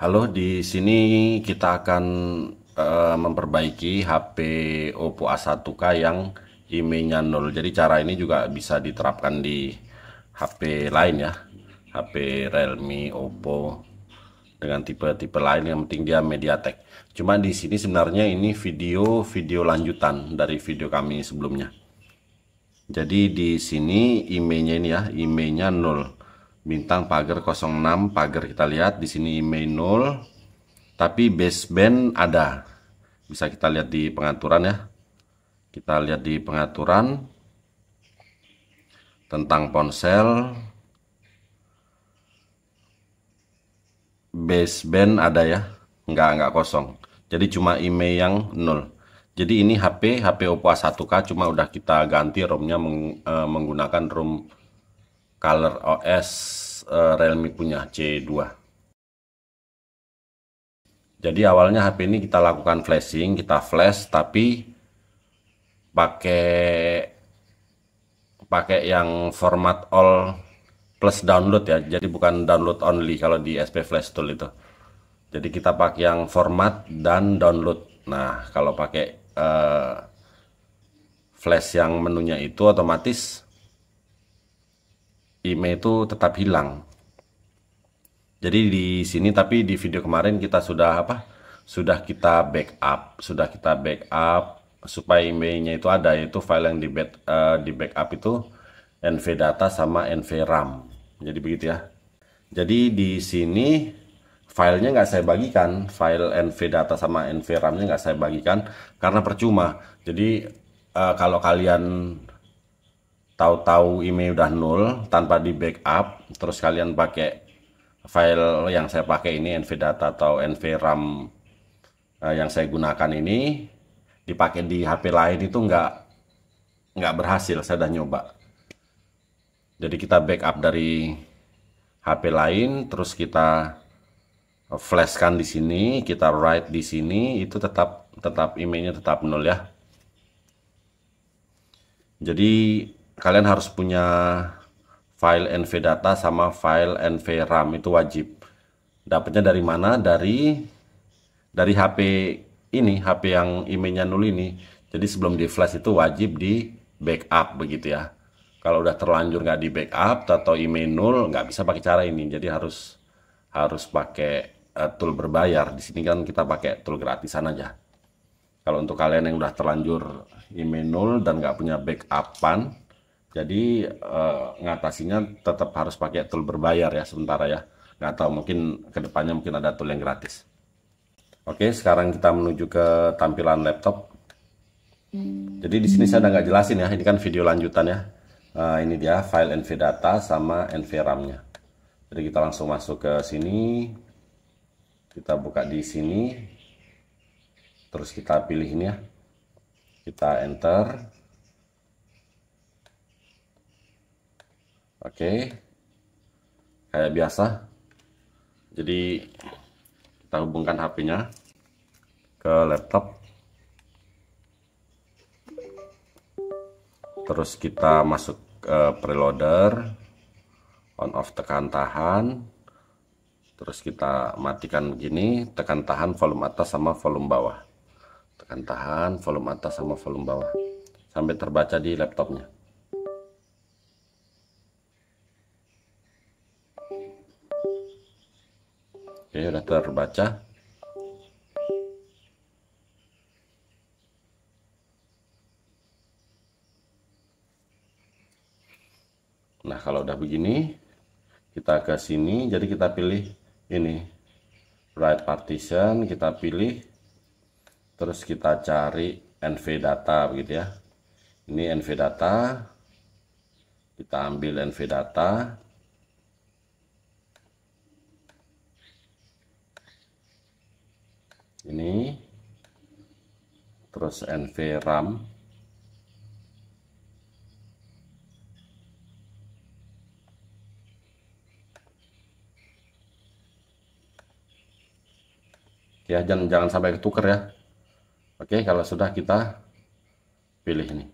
Halo, di sini kita akan uh, memperbaiki HP Oppo A1K yang IMEI-nya 0. Jadi cara ini juga bisa diterapkan di HP lain ya. HP Realme, Oppo dengan tipe-tipe lain yang penting dia MediaTek. Cuma di sini sebenarnya ini video-video lanjutan dari video kami sebelumnya. Jadi di sini IMEI-nya ini ya, IMEI-nya 0 bintang pagar 06 pagar kita lihat di sini main 0 tapi baseband ada bisa kita lihat di pengaturan ya kita lihat di pengaturan tentang ponsel baseband ada ya nggak nggak kosong jadi cuma email yang 0 jadi ini HP HP Oppo A1K cuma udah kita ganti romnya meng, e, menggunakan ROM Color OS uh, eh, Realme punya C2 jadi awalnya HP ini kita lakukan flashing kita flash tapi pakai pakai yang format all plus download ya jadi bukan download only kalau di SP Flash Tool itu jadi kita pakai yang format dan download nah kalau pakai uh, flash yang menunya itu otomatis IME itu tetap hilang. Jadi di sini tapi di video kemarin kita sudah apa? Sudah kita backup, sudah kita backup supaya IME-nya itu ada yaitu file yang di uh, di backup itu NV data sama NV RAM. Jadi begitu ya. Jadi di sini filenya nggak saya bagikan, file NV data sama NV RAM-nya nggak saya bagikan karena percuma. Jadi uh, kalau kalian tahu-tahu email udah nol tanpa di backup terus kalian pakai file yang saya pakai ini NV data atau NVRAM RAM eh, yang saya gunakan ini dipakai di HP lain itu nggak nggak berhasil saya udah nyoba jadi kita backup dari HP lain terus kita flashkan di sini kita write di sini itu tetap tetap emailnya tetap nol ya jadi kalian harus punya file NV data sama file NV RAM itu wajib. Dapatnya dari mana? Dari dari HP ini, HP yang emailnya nol ini. Jadi sebelum di flash itu wajib di backup begitu ya. Kalau udah terlanjur nggak di backup atau email nol nggak bisa pakai cara ini. Jadi harus harus pakai uh, tool berbayar. Di sini kan kita pakai tool gratisan aja. Kalau untuk kalian yang udah terlanjur email nol dan nggak punya backupan, jadi uh, ngatasinya tetap harus pakai tool berbayar ya sementara ya. Nggak tahu mungkin kedepannya mungkin ada tool yang gratis. Oke, sekarang kita menuju ke tampilan laptop. Jadi di sini saya udah nggak jelasin ya, ini kan video ya. Uh, ini dia file NV data sama NV RAM-nya. Jadi kita langsung masuk ke sini. Kita buka di sini. Terus kita pilih ini ya. Kita enter oke okay. kayak biasa jadi kita hubungkan HP-nya ke laptop terus kita masuk ke preloader on off tekan tahan terus kita matikan begini tekan tahan volume atas sama volume bawah tekan tahan volume atas sama volume bawah sampai terbaca di laptopnya oke sudah terbaca nah kalau udah begini kita ke sini jadi kita pilih ini right partition kita pilih terus kita cari NV data begitu ya ini NV data kita ambil NV data ini terus NV RAM ya jangan jangan sampai ketuker ya oke kalau sudah kita pilih ini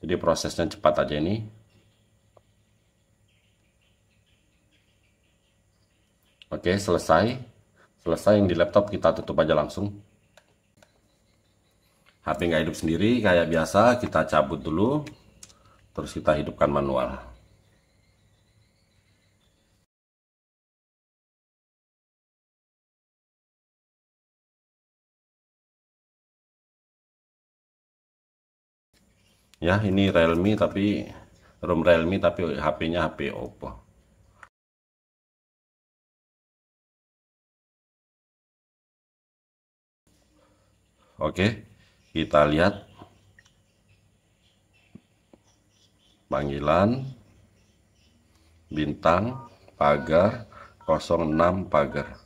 jadi prosesnya cepat aja ini oke selesai selesai yang di laptop kita tutup aja langsung HP nggak hidup sendiri kayak biasa kita cabut dulu terus kita hidupkan manual ya ini realme tapi rom realme tapi HP-nya HP Oppo Oke, kita lihat panggilan bintang pagar 06 pagar.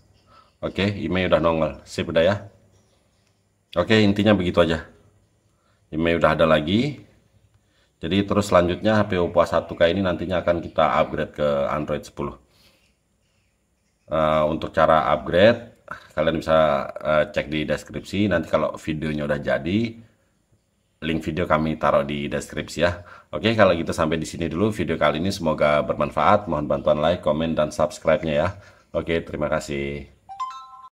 Oke, email udah nongol. Sip udah ya. Oke, intinya begitu aja. Email udah ada lagi. Jadi terus selanjutnya HP Oppo 1K ini nantinya akan kita upgrade ke Android 10. Uh, eh, untuk cara upgrade kalian bisa eh, cek di deskripsi nanti kalau videonya udah jadi link video kami taruh di deskripsi ya oke kalau gitu sampai di sini dulu video kali ini semoga bermanfaat mohon bantuan like comment dan subscribe nya ya oke terima kasih